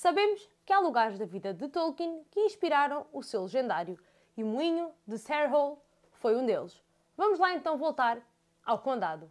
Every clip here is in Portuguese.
Sabemos que há lugares da vida de Tolkien que inspiraram o seu legendário, e o moinho de Serhol foi um deles. Vamos lá então voltar ao condado.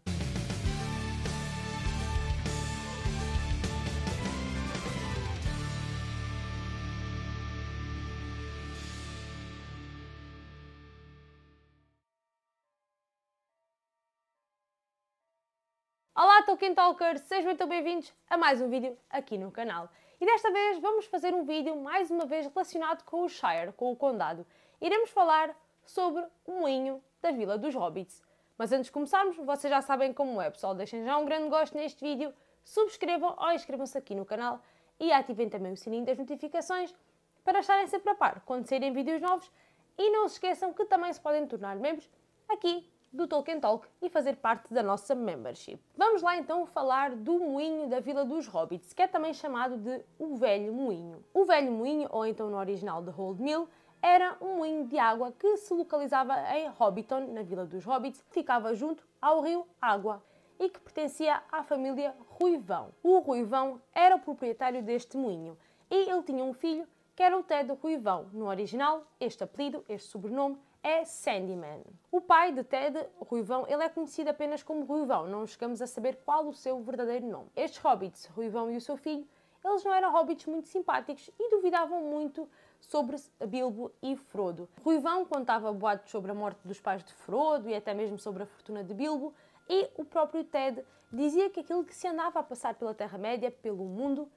Malta, o Kentalker, sejam muito bem-vindos a mais um vídeo aqui no canal. E desta vez vamos fazer um vídeo mais uma vez relacionado com o Shire, com o Condado. Iremos falar sobre o moinho da Vila dos Hobbits. Mas antes de começarmos, vocês já sabem como é, pessoal. Deixem já um grande gosto neste vídeo, subscrevam ou inscrevam-se aqui no canal e ativem também o sininho das notificações para estarem sempre a par quando saírem vídeos novos e não se esqueçam que também se podem tornar membros aqui do Tolkien Talk e fazer parte da nossa membership. Vamos lá então falar do moinho da Vila dos Hobbits, que é também chamado de o Velho Moinho. O Velho Moinho, ou então no original de Hold Mill, era um moinho de água que se localizava em Hobbiton, na Vila dos Hobbits, que ficava junto ao rio Água e que pertencia à família Ruivão. O Ruivão era o proprietário deste moinho e ele tinha um filho que era o Ted Ruivão, no original, este apelido, este sobrenome, é Sandyman. O pai de Ted, Ruivão, ele é conhecido apenas como Ruivão, não chegamos a saber qual o seu verdadeiro nome. Estes hobbits, Ruivão e o seu filho, eles não eram hobbits muito simpáticos e duvidavam muito sobre Bilbo e Frodo. Ruivão contava boatos sobre a morte dos pais de Frodo e até mesmo sobre a fortuna de Bilbo, e o próprio Ted dizia que aquilo que se andava a passar pela Terra-média, pelo mundo,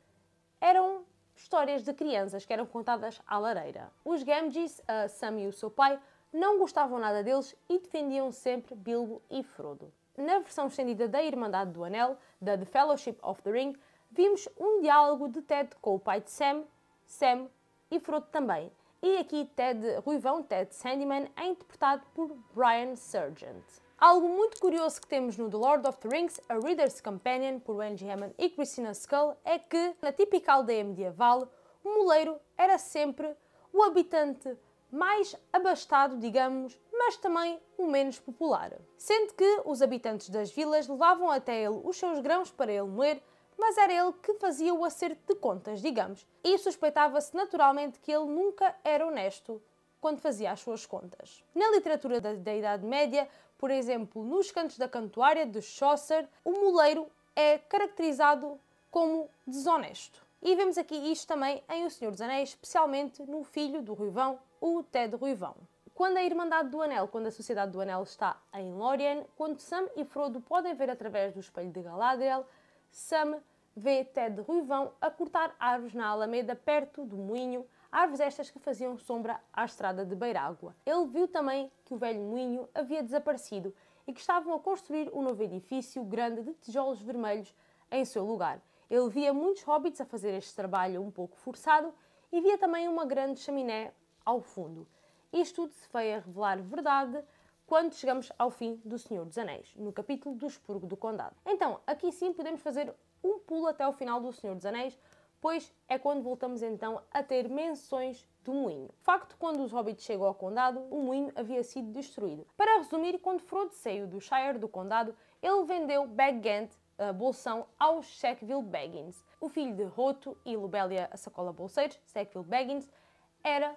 eram histórias de crianças que eram contadas à lareira. Os Gamgees, a uh, Sam e o seu pai, não gostavam nada deles e defendiam sempre Bilbo e Frodo. Na versão estendida da Irmandade do Anel, da The Fellowship of the Ring, vimos um diálogo de Ted com o pai de Sam, Sam e Frodo também. E aqui Ted Ruivão, Ted Sandyman, é interpretado por Brian Sargent. Algo muito curioso que temos no The Lord of the Rings, A Reader's Companion, por Angie Hammond e Christina Scull, é que, na típica aldeia medieval, o moleiro era sempre o habitante mais abastado, digamos, mas também o menos popular. Sendo que os habitantes das vilas levavam até ele os seus grãos para ele moer, mas era ele que fazia o acerto de contas, digamos, e suspeitava-se naturalmente que ele nunca era honesto quando fazia as suas contas. Na literatura da, da Idade Média, por exemplo, nos cantos da Cantuária de Chaucer, o moleiro é caracterizado como desonesto. E vemos aqui isto também em O Senhor dos Anéis, especialmente no filho do Ruivão, o Ted Ruivão. Quando a Irmandade do Anel, quando a Sociedade do Anel está em Lórien, quando Sam e Frodo podem ver através do espelho de Galadriel, Sam vê Ted Ruivão a cortar árvores na Alameda perto do moinho, árvores estas que faziam sombra à estrada de Beirágua. Ele viu também que o velho moinho havia desaparecido e que estavam a construir um novo edifício grande de tijolos vermelhos em seu lugar. Ele via muitos hobbits a fazer este trabalho um pouco forçado e via também uma grande chaminé ao fundo. Isto tudo se veio a revelar verdade quando chegamos ao fim do Senhor dos Anéis, no capítulo do Expurgo do Condado. Então, aqui sim podemos fazer um pulo até o final do Senhor dos Anéis, pois é quando voltamos então a ter menções do moinho. Facto, quando os hobbits chegam ao condado, o moinho havia sido destruído. Para resumir, quando Frodo saiu do Shire do condado, ele vendeu Baggant a bolsão aos Sackville Baggins. O filho de Roto e Lubelia a Sacola Bolseiros, Sackville Baggins, era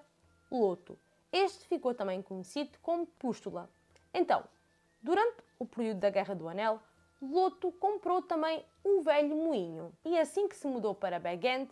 loto. Este ficou também conhecido como pústula. Então, durante o período da Guerra do Anel, Loto comprou também o velho moinho e assim que se mudou para Begend,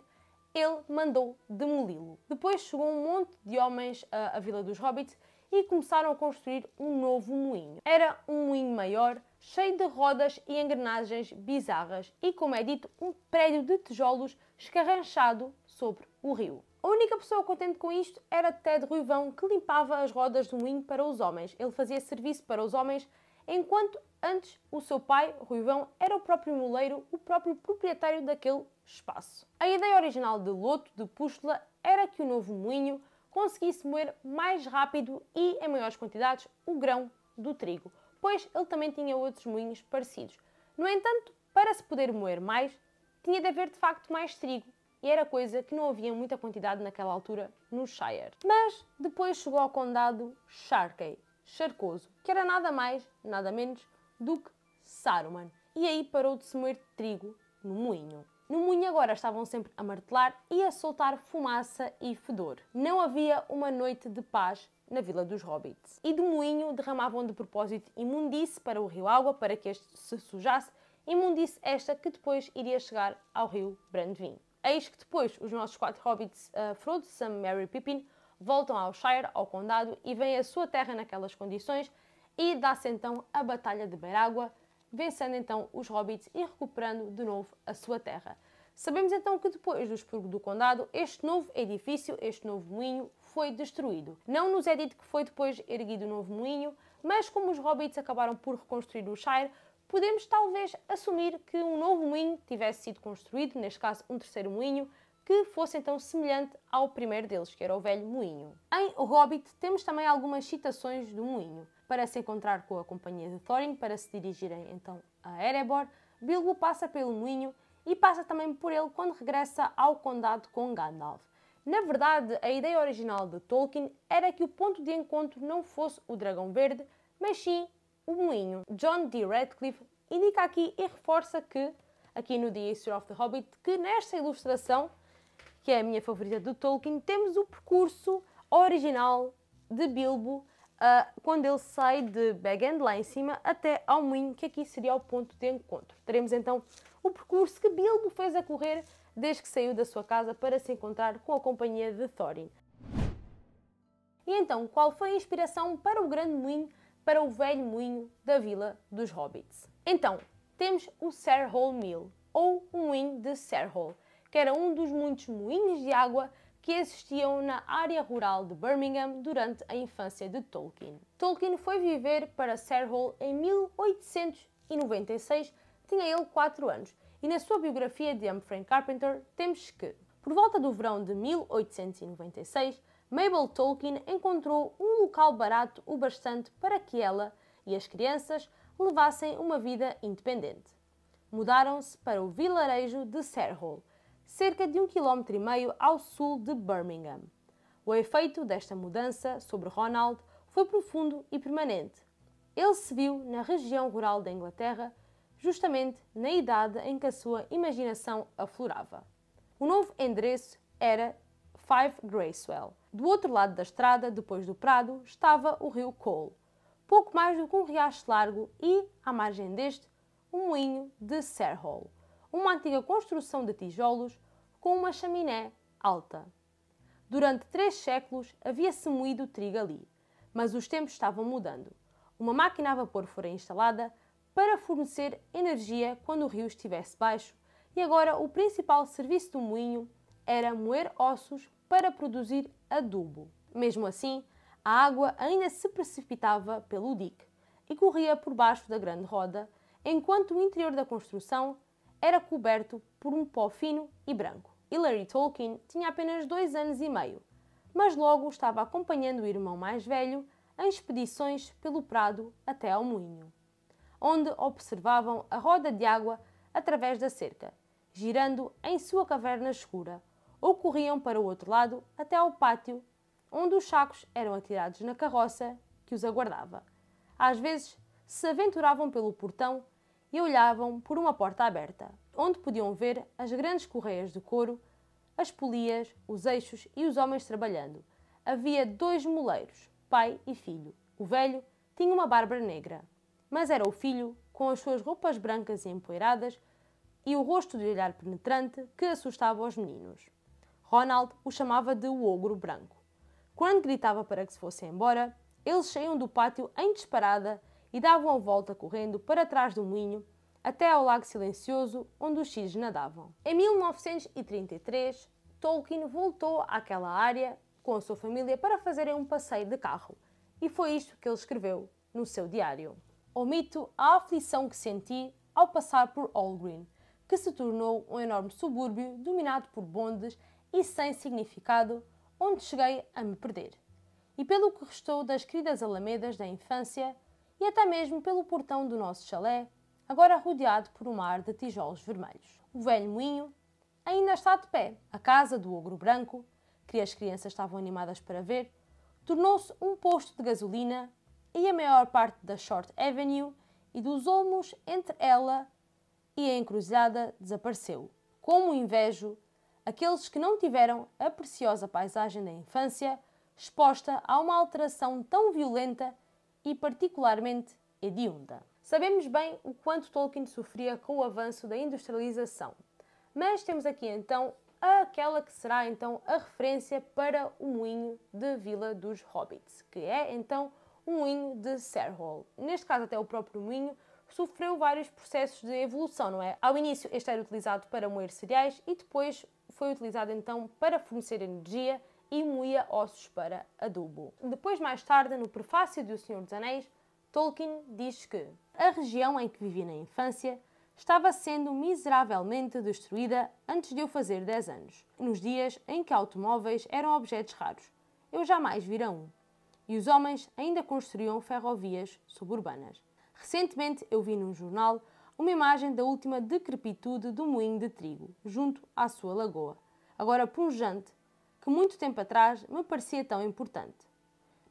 ele mandou demoli-lo. Depois chegou um monte de homens à, à Vila dos Hobbits e começaram a construir um novo moinho. Era um moinho maior, cheio de rodas e engrenagens bizarras e, como é dito, um prédio de tijolos escarranchado sobre o rio. A única pessoa contente com isto era Ted Ruivão, que limpava as rodas do moinho para os homens. Ele fazia serviço para os homens, enquanto antes o seu pai, Ruivão, era o próprio moleiro, o próprio proprietário daquele espaço. A ideia original de Loto de Pústula era que o novo moinho conseguisse moer mais rápido e em maiores quantidades o grão do trigo, pois ele também tinha outros moinhos parecidos. No entanto, para se poder moer mais, tinha de haver de facto mais trigo, e era coisa que não havia muita quantidade naquela altura no Shire. Mas depois chegou ao condado Sharkey, Charcoso, que era nada mais, nada menos do que Saruman. E aí parou de se moer trigo no moinho. No moinho agora estavam sempre a martelar e a soltar fumaça e fedor. Não havia uma noite de paz na Vila dos Hobbits. E do moinho derramavam de propósito imundice para o rio Água para que este se sujasse, imundice esta que depois iria chegar ao rio Brandevin. Eis que depois os nossos quatro hobbits, uh, Frodo, Sam, Merry e Pippin, voltam ao Shire, ao Condado, e vêm à sua terra naquelas condições, e dá-se então a Batalha de Berágua, vencendo então os hobbits e recuperando de novo a sua terra. Sabemos então que depois do expurgo do condado, este novo edifício, este novo moinho, foi destruído. Não nos é dito que foi depois erguido um novo moinho, mas como os hobbits acabaram por reconstruir o Shire, podemos talvez assumir que um novo moinho tivesse sido construído, neste caso um terceiro moinho, que fosse então semelhante ao primeiro deles, que era o velho moinho. Em O Hobbit temos também algumas citações do moinho. Para se encontrar com a companhia de Thorin, para se dirigirem então a Erebor, Bilbo passa pelo moinho e passa também por ele quando regressa ao condado com Gandalf. Na verdade, a ideia original de Tolkien era que o ponto de encontro não fosse o dragão verde, mas sim o moinho. John D. Radcliffe indica aqui e reforça que, aqui no The History of the Hobbit, que nesta ilustração, que é a minha favorita do Tolkien, temos o percurso original de Bilbo uh, quando ele sai de End lá em cima, até ao moinho, que aqui seria o ponto de encontro. Teremos então o percurso que Bilbo fez a correr desde que saiu da sua casa para se encontrar com a companhia de Thorin. E então, qual foi a inspiração para o Grande Moinho para o velho moinho da Vila dos Hobbits. Então, temos o Serhol Mill, ou o moinho de Serhol, que era um dos muitos moinhos de água que existiam na área rural de Birmingham durante a infância de Tolkien. Tolkien foi viver para Serhol em 1896, tinha ele 4 anos, e na sua biografia de Humphrey Carpenter temos que, por volta do verão de 1896, Mabel Tolkien encontrou um local barato o bastante para que ela e as crianças levassem uma vida independente. Mudaram-se para o vilarejo de Serhol, cerca de um quilómetro e meio ao sul de Birmingham. O efeito desta mudança sobre Ronald foi profundo e permanente. Ele se viu na região rural da Inglaterra, justamente na idade em que a sua imaginação aflorava. O novo endereço era Five Gracewell. Do outro lado da estrada, depois do prado, estava o rio Cole, pouco mais do que um riacho largo e, à margem deste, um moinho de Serhol, uma antiga construção de tijolos com uma chaminé alta. Durante três séculos havia-se moído trigo ali, mas os tempos estavam mudando. Uma máquina a vapor fora instalada para fornecer energia quando o rio estivesse baixo e agora o principal serviço do moinho era moer ossos para produzir adubo. Mesmo assim, a água ainda se precipitava pelo dique e corria por baixo da grande roda, enquanto o interior da construção era coberto por um pó fino e branco. Hilary Tolkien tinha apenas dois anos e meio, mas logo estava acompanhando o irmão mais velho em expedições pelo prado até ao moinho, onde observavam a roda de água através da cerca, girando em sua caverna escura, ou corriam para o outro lado até ao pátio, onde os sacos eram atirados na carroça que os aguardava. Às vezes se aventuravam pelo portão e olhavam por uma porta aberta, onde podiam ver as grandes correias de couro, as polias, os eixos e os homens trabalhando. Havia dois moleiros, pai e filho. O velho tinha uma barba negra, mas era o filho, com as suas roupas brancas e empoeiradas e o rosto de olhar penetrante que assustava os meninos. Ronald o chamava de o ogro branco. Quando gritava para que se fosse embora, eles saíam do pátio em disparada e davam a volta correndo para trás do moinho até ao lago silencioso onde os X nadavam. Em 1933, Tolkien voltou àquela área com a sua família para fazerem um passeio de carro, e foi isto que ele escreveu no seu diário. Omito a aflição que senti ao passar por Allgreen, que se tornou um enorme subúrbio dominado por bondes e sem significado, onde cheguei a me perder, e pelo que restou das queridas alamedas da infância e até mesmo pelo portão do nosso chalé, agora rodeado por um mar de tijolos vermelhos. O velho moinho ainda está de pé. A casa do ogro branco, que as crianças estavam animadas para ver, tornou-se um posto de gasolina e a maior parte da Short Avenue e dos olmos entre ela e a encruzilhada desapareceu. Como invejo aqueles que não tiveram a preciosa paisagem da infância exposta a uma alteração tão violenta e particularmente hedionda. Sabemos bem o quanto Tolkien sofria com o avanço da industrialização, mas temos aqui então aquela que será então a referência para o moinho de Vila dos Hobbits, que é então o moinho de Serhol. Neste caso até o próprio moinho sofreu vários processos de evolução, não é? Ao início este era utilizado para moer cereais e depois foi utilizado então para fornecer energia e moía ossos para adubo. Depois, mais tarde, no prefácio de O Senhor dos Anéis, Tolkien diz que a região em que vivia na infância estava sendo miseravelmente destruída antes de eu fazer 10 anos, nos dias em que automóveis eram objetos raros. Eu jamais vira um. E os homens ainda construíam ferrovias suburbanas. Recentemente eu vi num jornal uma imagem da última decrepitude do moinho de trigo, junto à sua lagoa, agora punjante, que muito tempo atrás me parecia tão importante.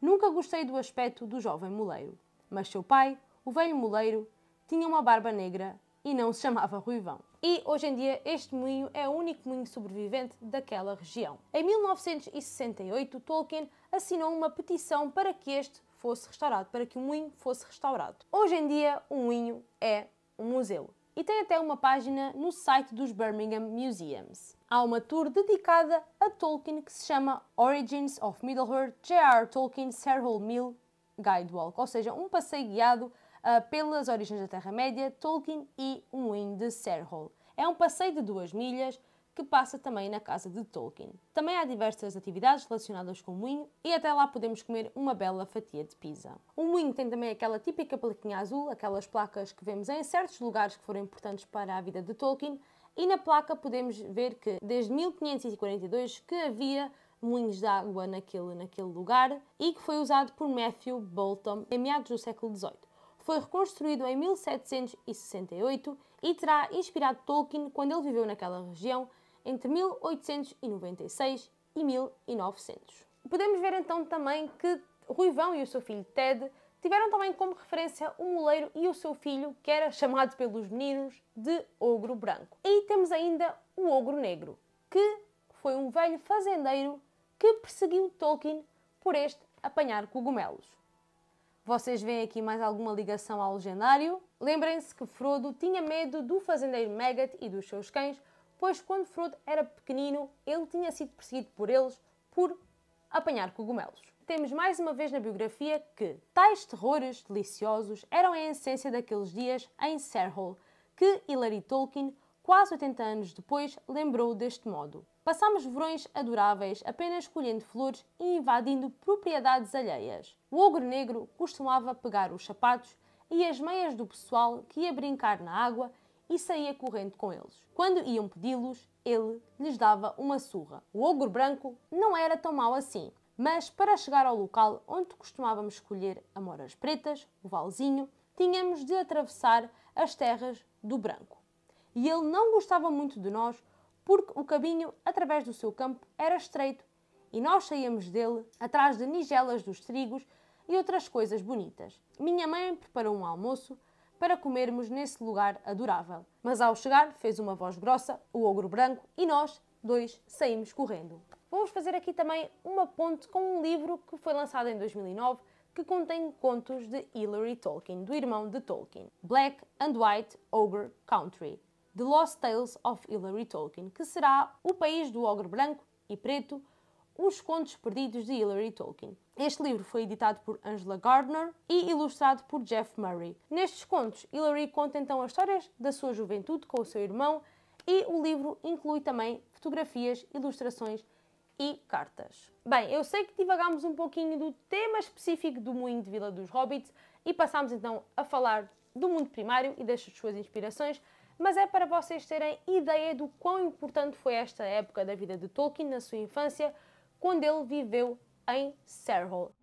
Nunca gostei do aspecto do jovem moleiro, mas seu pai, o velho moleiro, tinha uma barba negra e não se chamava Ruivão. E hoje em dia este moinho é o único moinho sobrevivente daquela região. Em 1968, Tolkien assinou uma petição para que este fosse restaurado, para que o moinho fosse restaurado. Hoje em dia, o moinho é um museu. E tem até uma página no site dos Birmingham Museums. Há uma tour dedicada a Tolkien que se chama Origins of Middle-earth J.R. Tolkien Serhol Mill Guidewalk, ou seja, um passeio guiado uh, pelas origens da Terra-média, Tolkien e um Moinho de Serhol. É um passeio de duas milhas que passa também na casa de Tolkien. Também há diversas atividades relacionadas com o moinho e até lá podemos comer uma bela fatia de pizza. O moinho tem também aquela típica plaquinha azul, aquelas placas que vemos em certos lugares que foram importantes para a vida de Tolkien, e na placa podemos ver que desde 1542 que havia moinhos de água naquele, naquele lugar e que foi usado por Matthew Bolton em meados do século XVIII foi reconstruído em 1768 e terá inspirado Tolkien quando ele viveu naquela região entre 1896 e 1900. Podemos ver então também que Ruivão e o seu filho Ted tiveram também como referência o moleiro e o seu filho, que era chamado pelos meninos de ogro branco. E temos ainda o ogro negro, que foi um velho fazendeiro que perseguiu Tolkien por este apanhar cogumelos. Vocês veem aqui mais alguma ligação ao legendário? Lembrem-se que Frodo tinha medo do fazendeiro Maggot e dos seus cães, pois quando Frodo era pequenino, ele tinha sido perseguido por eles por apanhar cogumelos. Temos mais uma vez na biografia que tais terrores deliciosos eram a essência daqueles dias em Serhol, que Hilary Tolkien, quase 80 anos depois, lembrou deste modo. Passámos verões adoráveis apenas colhendo flores e invadindo propriedades alheias. O ogro negro costumava pegar os sapatos e as meias do pessoal que ia brincar na água e saía correndo com eles. Quando iam pedi-los, ele lhes dava uma surra. O ogro branco não era tão mau assim, mas para chegar ao local onde costumávamos escolher amoras pretas, o valzinho, tínhamos de atravessar as terras do branco. E ele não gostava muito de nós porque o caminho através do seu campo era estreito e nós saíamos dele atrás de nigelas dos trigos e outras coisas bonitas. Minha mãe preparou um almoço para comermos nesse lugar adorável. Mas ao chegar, fez uma voz grossa, o ogro branco, e nós, dois, saímos correndo. Vamos fazer aqui também uma ponte com um livro que foi lançado em 2009 que contém contos de Hilary Tolkien, do irmão de Tolkien, Black and White Ogre Country, The Lost Tales of Hilary Tolkien, que será o país do ogro branco e preto os Contos Perdidos de Hilary Tolkien. Este livro foi editado por Angela Gardner e ilustrado por Jeff Murray. Nestes contos, Hilary conta então as histórias da sua juventude com o seu irmão e o livro inclui também fotografias, ilustrações e cartas. Bem, eu sei que divagámos um pouquinho do tema específico do Moinho de Vila dos Hobbits e passámos então a falar do mundo primário e das suas inspirações, mas é para vocês terem ideia do quão importante foi esta época da vida de Tolkien na sua infância quando ele viveu em Serhol.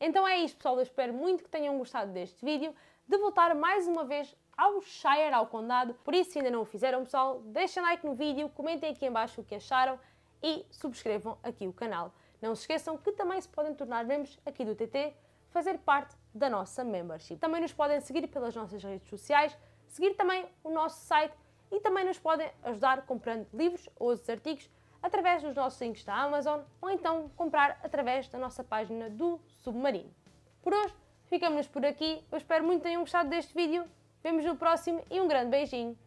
Então é isto, pessoal. Eu espero muito que tenham gostado deste vídeo, de voltar mais uma vez ao Shire, ao Condado. Por isso, se ainda não o fizeram, pessoal, deixem like no vídeo, comentem aqui embaixo o que acharam e subscrevam aqui o canal. Não se esqueçam que também se podem tornar membros aqui do TT, fazer parte da nossa membership. Também nos podem seguir pelas nossas redes sociais, seguir também o nosso site e também nos podem ajudar comprando livros ou outros artigos através dos nossos links da Amazon ou então comprar através da nossa página do Submarino. Por hoje, ficamos por aqui. Eu espero muito que tenham gostado deste vídeo. Vemos no próximo e um grande beijinho.